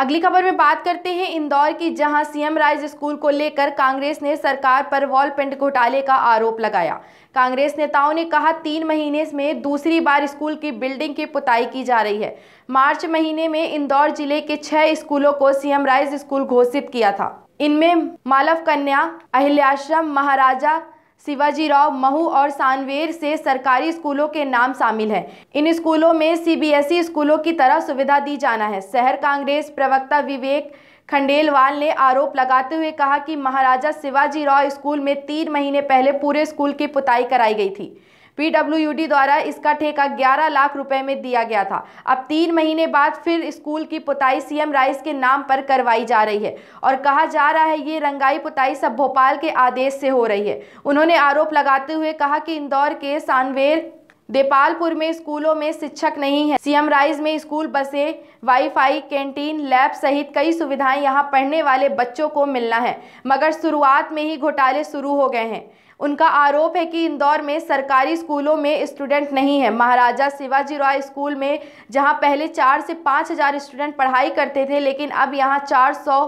अगली खबर में बात करते हैं इंदौर की जहां सीएम राइज स्कूल को लेकर कांग्रेस ने सरकार पर वॉल पेंट घोटाले का आरोप लगाया कांग्रेस नेताओं ने कहा तीन महीने में दूसरी बार स्कूल की बिल्डिंग की पुताई की जा रही है मार्च महीने में इंदौर जिले के छह स्कूलों को सीएम राइज स्कूल घोषित किया था इनमें मालव कन्या अहिल्याश्रम महाराजा शिवाजीराव महू और सानवेर से सरकारी स्कूलों के नाम शामिल हैं इन स्कूलों में सीबीएसई स्कूलों की तरह सुविधा दी जाना है शहर कांग्रेस प्रवक्ता विवेक खंडेलवाल ने आरोप लगाते हुए कहा कि महाराजा शिवाजीराव स्कूल में तीन महीने पहले पूरे स्कूल की पुताई कराई गई थी पीडब्ल्यू द्वारा इसका ठेका ग्यारह लाख रुपए में दिया गया था अब तीन महीने बाद फिर स्कूल की पुताई सीएम राइस के नाम पर करवाई जा रही है और कहा जा रहा है ये रंगाई पुताई सब भोपाल के आदेश से हो रही है उन्होंने आरोप लगाते हुए कहा कि इंदौर के सानवेर देपालपुर में स्कूलों में शिक्षक नहीं है सीएम राइज में स्कूल बसें वाईफाई कैंटीन लैब सहित कई सुविधाएं यहां पढ़ने वाले बच्चों को मिलना है मगर शुरुआत में ही घोटाले शुरू हो गए हैं उनका आरोप है कि इंदौर में सरकारी स्कूलों में स्टूडेंट नहीं है महाराजा शिवाजी रॉय स्कूल में जहां पहले चार से पाँच हज़ार स्टूडेंट पढ़ाई करते थे लेकिन अब यहां चार सौ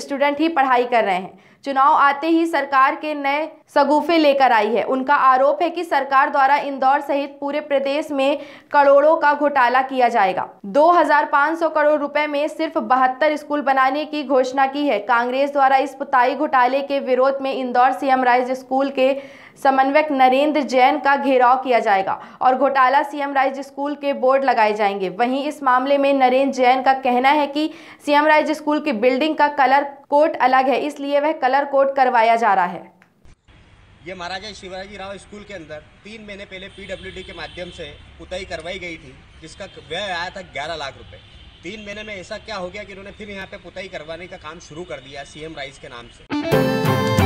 स्टूडेंट ही पढ़ाई कर रहे हैं चुनाव आते ही सरकार के नए सगूफे लेकर आई है उनका आरोप है कि सरकार द्वारा इंदौर सहित पूरे प्रदेश में करोड़ों का घोटाला किया जाएगा 2,500 करोड़ रुपए में सिर्फ बहत्तर स्कूल बनाने की घोषणा की है कांग्रेस द्वारा इस पुताई घोटाले के विरोध में इंदौर सीएम राइज स्कूल के समन्वयक नरेंद्र जैन का घेराव किया जाएगा और घोटाला सीएम राइज स्कूल के बोर्ड लगाए जाएंगे वहीं इस मामले में नरेंद्र जैन का कहना है कि सीएम राइज स्कूल की बिल्डिंग का कलर कोड अलग है इसलिए वह कलर कोड करवाया जा रहा है ये महाराजा शिवाजी राव स्कूल के अंदर तीन महीने पहले पीडब्ल्यूडी के माध्यम से पुताई करवाई गई थी जिसका व्यय आया था ग्यारह लाख रुपए तीन महीने में ऐसा क्या हो गया कि उन्होंने फिर यहाँ पे पुताई करवाने का काम शुरू कर दिया सीएम राइज के नाम से